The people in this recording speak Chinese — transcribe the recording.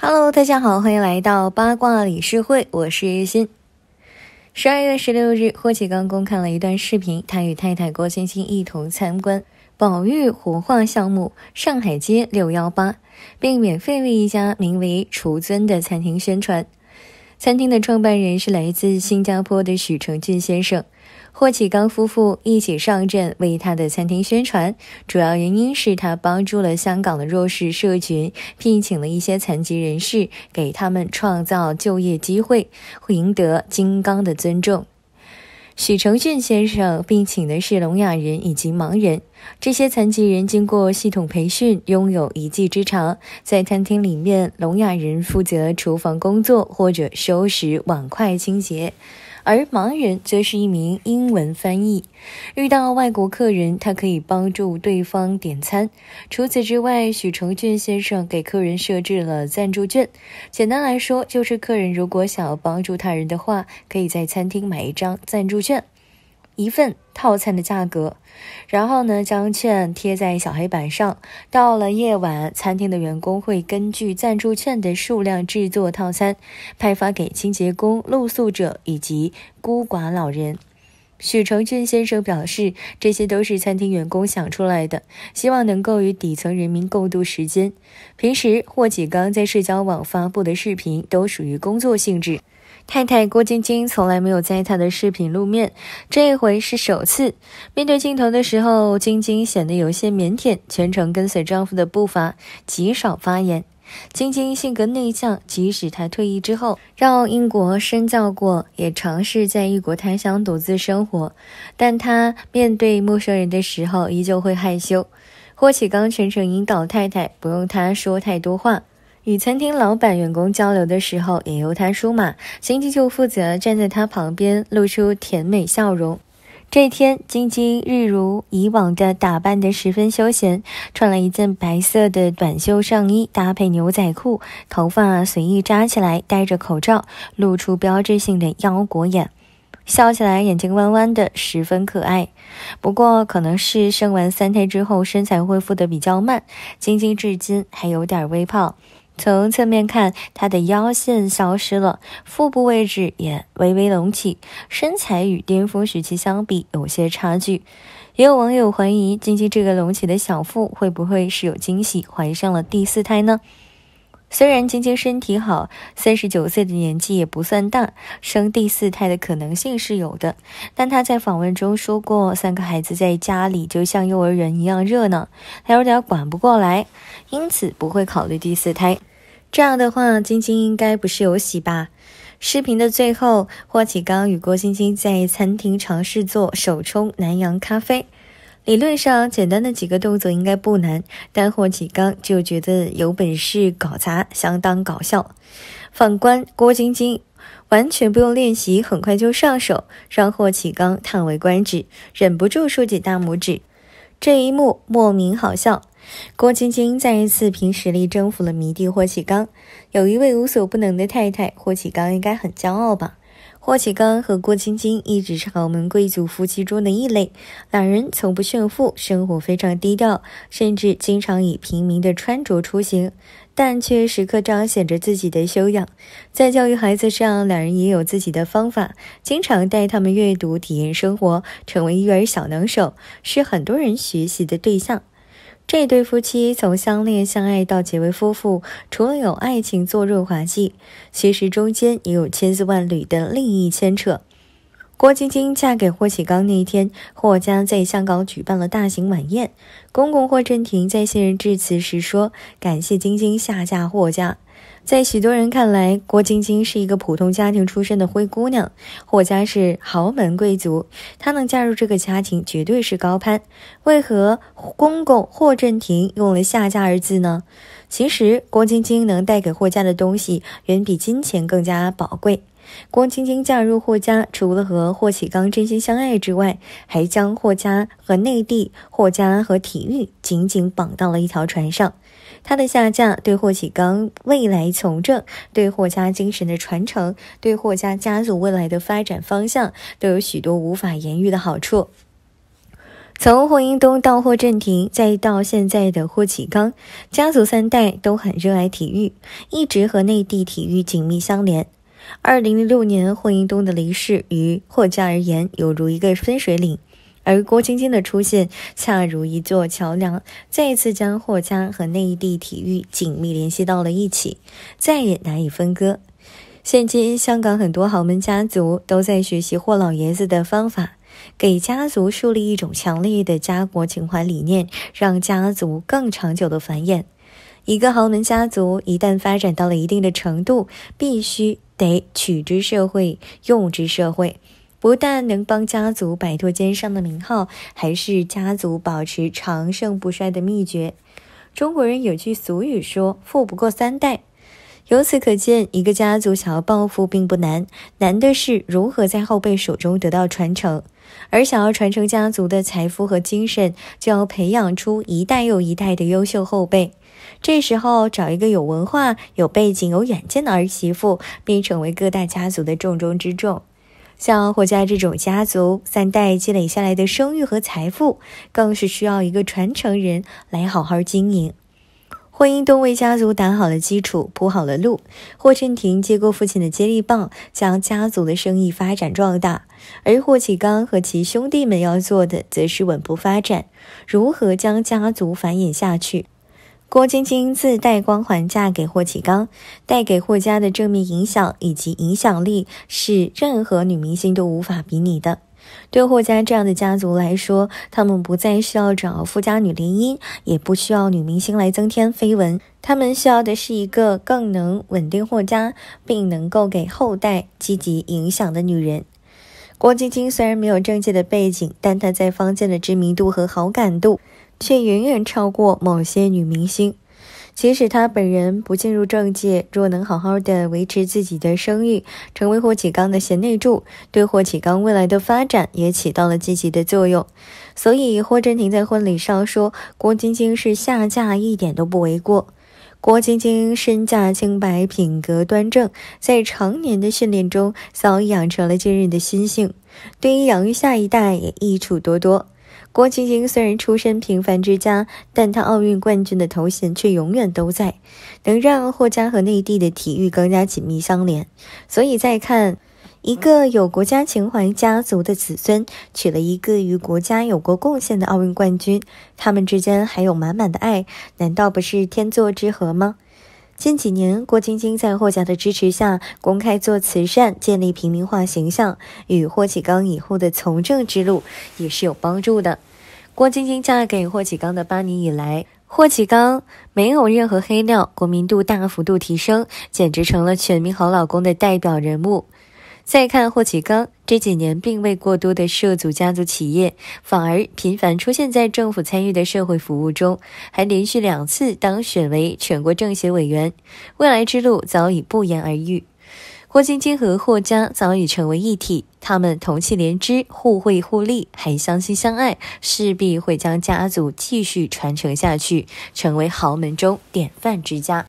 Hello，大家好，欢迎来到八卦理事会，我是月心。十二月十六日，霍启刚公开了一段视频，他与太太郭晶晶一同参观宝玉活化项目上海街六幺八，并免费为一家名为“厨尊”的餐厅宣传。餐厅的创办人是来自新加坡的许成俊先生。霍启刚夫妇一起上阵为他的餐厅宣传，主要原因是他帮助了香港的弱势社群，聘请了一些残疾人士，给他们创造就业机会，会赢得金刚的尊重。许承旭先生聘请的是聋哑人以及盲人，这些残疾人经过系统培训，拥有一技之长，在餐厅里面，聋哑人负责厨房工作或者收拾碗筷清洁。而盲人则是一名英文翻译，遇到外国客人，他可以帮助对方点餐。除此之外，许崇俊先生给客人设置了赞助券，简单来说就是，客人如果想要帮助他人的话，可以在餐厅买一张赞助券。一份套餐的价格，然后呢，将券贴在小黑板上。到了夜晚，餐厅的员工会根据赞助券的数量制作套餐，派发给清洁工、露宿者以及孤寡老人。许成俊先生表示，这些都是餐厅员工想出来的，希望能够与底层人民共度时间。平时霍启刚在社交网发布的视频都属于工作性质，太太郭晶晶从来没有在他的视频露面，这一回是首次。面对镜头的时候，晶晶显得有些腼腆，全程跟随丈夫的步伐，极少发言。晶晶性格内向，即使她退役之后绕英国深造过，也尝试在异国他乡独自生活。但她面对陌生人的时候依旧会害羞。霍启刚全程引导太太，不用她说太多话，与餐厅老板、员工交流的时候也由他出马，晶晶就负责站在他旁边，露出甜美笑容。这天，晶晶日如以往的打扮得十分休闲，穿了一件白色的短袖上衣，搭配牛仔裤，头发随意扎起来，戴着口罩，露出标志性的腰果眼，笑起来眼睛弯弯的，十分可爱。不过，可能是生完三胎之后身材恢复得比较慢，晶晶至今还有点微胖。从侧面看，她的腰线消失了，腹部位置也微微隆起，身材与巅峰时期相比有些差距。也有网友怀疑，近期这个隆起的小腹会不会是有惊喜，怀上了第四胎呢？虽然晶晶身体好，三十九岁的年纪也不算大，生第四胎的可能性是有的。但她在访问中说过，三个孩子在家里就像幼儿园一样热闹，她有点管不过来，因此不会考虑第四胎。这样的话，晶晶应该不是有喜吧？视频的最后，霍启刚与郭晶晶在餐厅尝试做手冲南洋咖啡。理论上简单的几个动作应该不难，但霍启刚就觉得有本事搞砸，相当搞笑。反观郭晶晶，完全不用练习，很快就上手，让霍启刚叹为观止，忍不住竖起大拇指。这一幕莫名好笑，郭晶晶再一次凭实力征服了迷弟霍启刚。有一位无所不能的太太，霍启刚应该很骄傲吧。霍启刚和郭晶晶一直是豪门贵族夫妻中的异类，两人从不炫富，生活非常低调，甚至经常以平民的穿着出行，但却时刻彰显着自己的修养。在教育孩子上，两人也有自己的方法，经常带他们阅读、体验生活，成为育儿小能手，是很多人学习的对象。这对夫妻从相恋、相爱到结为夫妇，除了有爱情做润滑剂，其实中间也有千丝万缕的利益牵扯。郭晶晶嫁给霍启刚那一天，霍家在香港举办了大型晚宴。公公霍震霆在新任致辞时说：“感谢晶晶下嫁霍家。”在许多人看来，郭晶晶是一个普通家庭出身的灰姑娘，霍家是豪门贵族，她能嫁入这个家庭绝对是高攀。为何公公霍震霆用了“下嫁”二字呢？其实，郭晶晶能带给霍家的东西，远比金钱更加宝贵。郭晶晶嫁入霍家，除了和霍启刚真心相爱之外，还将霍家和内地、霍家和体育紧紧绑到了一条船上。她的下嫁对霍启刚未来从政、对霍家精神的传承、对霍家家族未来的发展方向，都有许多无法言喻的好处。从霍英东到霍震霆，再到现在的霍启刚，家族三代都很热爱体育，一直和内地体育紧密相连。二零零六年，霍英东的离世于霍家而言犹如一个分水岭，而郭晶晶的出现恰如一座桥梁，再一次将霍家和内地体育紧密联系到了一起，再也难以分割。现今，香港很多豪门家族都在学习霍老爷子的方法，给家族树立一种强烈的家国情怀理念，让家族更长久的繁衍。一个豪门家族一旦发展到了一定的程度，必须。得取之社会，用之社会，不但能帮家族摆脱奸商的名号，还是家族保持长盛不衰的秘诀。中国人有句俗语说：“富不过三代。”由此可见，一个家族想要暴富并不难，难的是如何在后辈手中得到传承。而想要传承家族的财富和精神，就要培养出一代又一代的优秀后辈。这时候，找一个有文化、有背景、有远见的儿媳妇，便成为各大家族的重中之重。像霍家这种家族，三代积累下来的声誉和财富，更是需要一个传承人来好好经营。婚姻都为家族打好了基础，铺好了路。霍震霆接过父亲的接力棒，将家族的生意发展壮大。而霍启刚和其兄弟们要做的，则是稳步发展，如何将家族繁衍下去。郭晶晶自带光环嫁给霍启刚，带给霍家的正面影响以及影响力，是任何女明星都无法比拟的。对霍家这样的家族来说，他们不再需要找富家女联姻，也不需要女明星来增添绯闻。他们需要的是一个更能稳定霍家，并能够给后代积极影响的女人。郭晶晶虽然没有政界的背景，但她在坊间的知名度和好感度却远远超过某些女明星。即使他本人不进入政界，若能好好的维持自己的声誉，成为霍启刚的贤内助，对霍启刚未来的发展也起到了积极的作用。所以霍震霆在婚礼上说郭晶晶是下嫁，一点都不为过。郭晶晶身价清白，品格端正，在常年的训练中早已养成了坚韧的心性，对于养育下一代也益处多多。郭晶晶虽然出身平凡之家，但她奥运冠军的头衔却永远都在，能让霍家和内地的体育更加紧密相连。所以再看一个有国家情怀家族的子孙娶了一个与国家有过贡献的奥运冠军，他们之间还有满满的爱，难道不是天作之合吗？近几年，郭晶晶在霍家的支持下公开做慈善，建立平民化形象，与霍启刚以后的从政之路也是有帮助的。郭晶晶嫁给霍启刚的八年以来，霍启刚没有任何黑料，国民度大幅度提升，简直成了全民好老公的代表人物。再看霍启刚这几年，并未过多的涉足家族企业，反而频繁出现在政府参与的社会服务中，还连续两次当选为全国政协委员，未来之路早已不言而喻。郭晶晶和霍家早已成为一体，他们同气连枝，互惠互利，还相亲相爱，势必会将家族继续传承下去，成为豪门中典范之家。